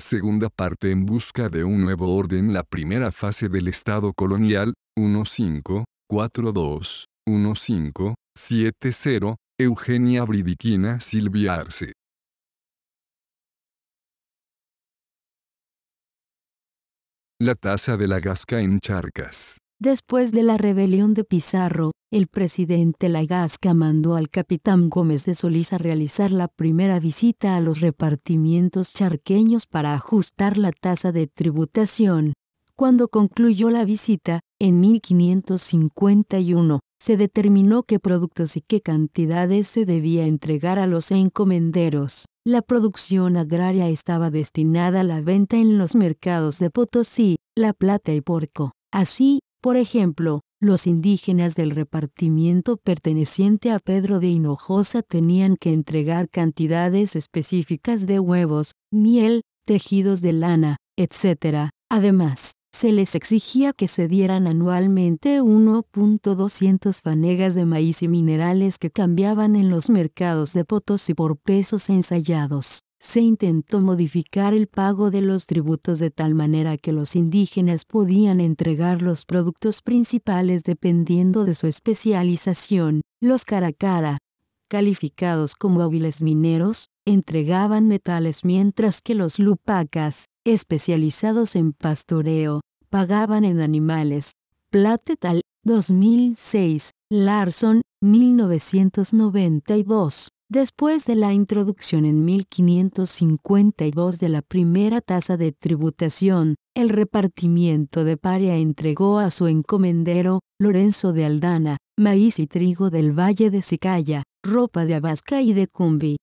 Segunda parte en busca de un nuevo orden La primera fase del Estado colonial, 1542, 1570, Eugenia Bridiquina Silvia Arce. La taza de la Gasca en Charcas. Después de la rebelión de Pizarro, el presidente Lagasca mandó al capitán Gómez de Solís a realizar la primera visita a los repartimientos charqueños para ajustar la tasa de tributación. Cuando concluyó la visita, en 1551, se determinó qué productos y qué cantidades se debía entregar a los encomenderos. La producción agraria estaba destinada a la venta en los mercados de Potosí, La Plata y Porco. Así, por ejemplo, los indígenas del repartimiento perteneciente a Pedro de Hinojosa tenían que entregar cantidades específicas de huevos, miel, tejidos de lana, etc. Además, se les exigía que se dieran anualmente 1.200 fanegas de maíz y minerales que cambiaban en los mercados de Potosí por pesos ensayados se intentó modificar el pago de los tributos de tal manera que los indígenas podían entregar los productos principales dependiendo de su especialización. Los caracara, calificados como hábiles mineros, entregaban metales mientras que los lupacas, especializados en pastoreo, pagaban en animales. Platetal, 2006, Larson, 1992. Después de la introducción en 1552 de la primera tasa de tributación, el repartimiento de paria entregó a su encomendero, Lorenzo de Aldana, maíz y trigo del valle de Sicaya, ropa de Abasca y de Cumbi,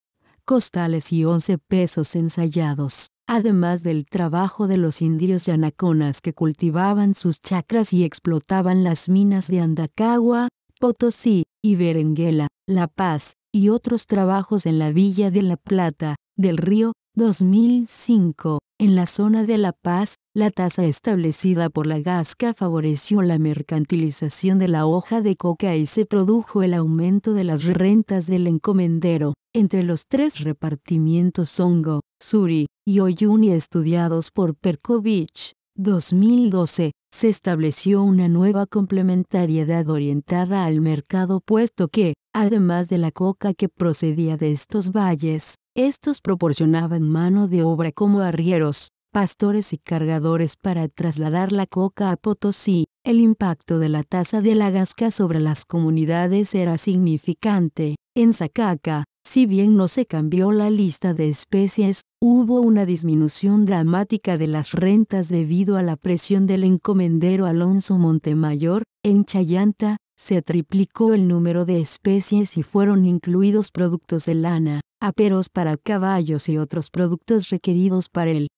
costales y 11 pesos ensayados, además del trabajo de los indios y anaconas que cultivaban sus chacras y explotaban las minas de Andacagua, Potosí y Berenguela, La Paz, y otros trabajos en la Villa de La Plata, del Río, 2005. En la zona de La Paz, la tasa establecida por la GASCA favoreció la mercantilización de la hoja de coca y se produjo el aumento de las rentas del encomendero. Entre los tres repartimientos Hongo, Suri y Oyuni estudiados por Perkovich, 2012, se estableció una nueva complementariedad orientada al mercado puesto que, además de la coca que procedía de estos valles, estos proporcionaban mano de obra como arrieros, pastores y cargadores para trasladar la coca a Potosí, el impacto de la tasa de la gasca sobre las comunidades era significante. En Zacaca, si bien no se cambió la lista de especies, hubo una disminución dramática de las rentas debido a la presión del encomendero Alonso Montemayor. En Chayanta, se triplicó el número de especies y fueron incluidos productos de lana, aperos para caballos y otros productos requeridos para el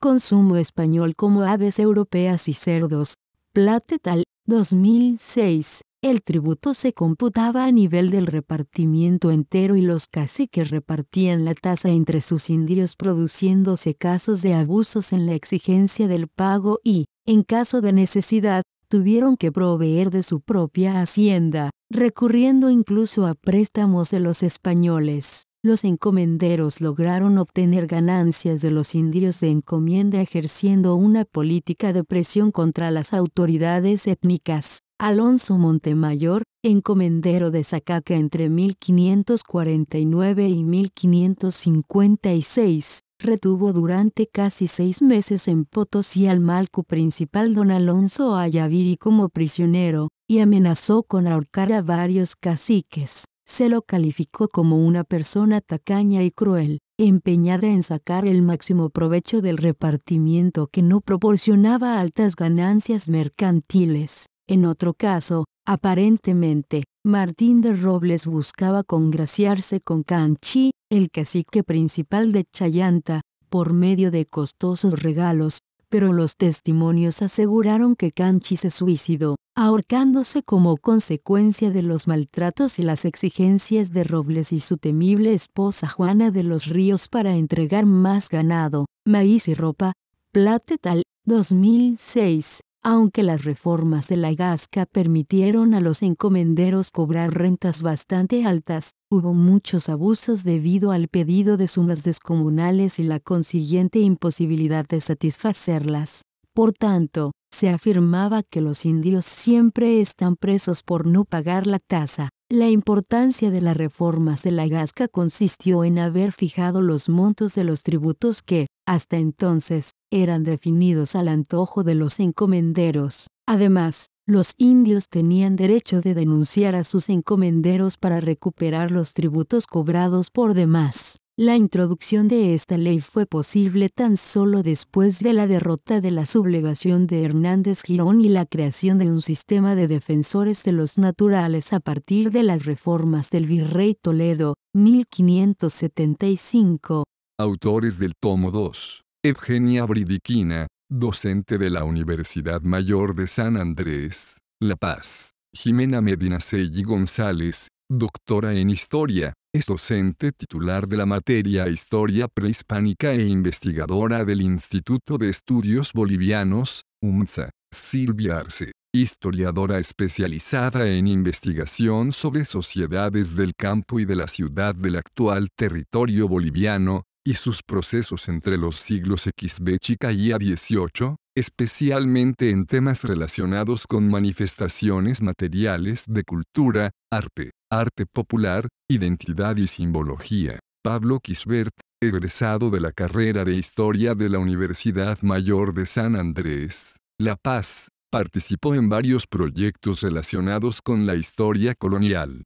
consumo español como aves europeas y cerdos, Platetal, 2006. El tributo se computaba a nivel del repartimiento entero y los caciques repartían la tasa entre sus indios produciéndose casos de abusos en la exigencia del pago y, en caso de necesidad, tuvieron que proveer de su propia hacienda, recurriendo incluso a préstamos de los españoles. Los encomenderos lograron obtener ganancias de los indios de encomienda ejerciendo una política de presión contra las autoridades étnicas. Alonso Montemayor, encomendero de Zacaca entre 1549 y 1556, retuvo durante casi seis meses en Potosí al malco principal don Alonso Ayaviri como prisionero, y amenazó con ahorcar a varios caciques se lo calificó como una persona tacaña y cruel, empeñada en sacar el máximo provecho del repartimiento que no proporcionaba altas ganancias mercantiles. En otro caso, aparentemente, Martín de Robles buscaba congraciarse con Canchi, el cacique principal de Chayanta, por medio de costosos regalos, pero los testimonios aseguraron que Canchi se suicidó ahorcándose como consecuencia de los maltratos y las exigencias de Robles y su temible esposa Juana de los Ríos para entregar más ganado, maíz y ropa, Platetal, 2006. Aunque las reformas de la Gasca permitieron a los encomenderos cobrar rentas bastante altas, hubo muchos abusos debido al pedido de sumas descomunales y la consiguiente imposibilidad de satisfacerlas. Por tanto, se afirmaba que los indios siempre están presos por no pagar la tasa. La importancia de las reformas de la Gasca consistió en haber fijado los montos de los tributos que, hasta entonces, eran definidos al antojo de los encomenderos. Además, los indios tenían derecho de denunciar a sus encomenderos para recuperar los tributos cobrados por demás. La introducción de esta ley fue posible tan solo después de la derrota de la sublevación de Hernández Girón y la creación de un sistema de defensores de los naturales a partir de las reformas del virrey Toledo, 1575. Autores del tomo 2. Evgenia Bridiquina, docente de la Universidad Mayor de San Andrés, La Paz. Jimena Medina y González, doctora en historia, es docente titular de la materia Historia Prehispánica e investigadora del Instituto de Estudios Bolivianos, UMSA. Silvia Arce, historiadora especializada en investigación sobre sociedades del campo y de la ciudad del actual territorio boliviano, y sus procesos entre los siglos XB y a especialmente en temas relacionados con manifestaciones materiales de cultura, arte, Arte Popular, Identidad y Simbología. Pablo Quisbert, egresado de la carrera de Historia de la Universidad Mayor de San Andrés, La Paz, participó en varios proyectos relacionados con la historia colonial.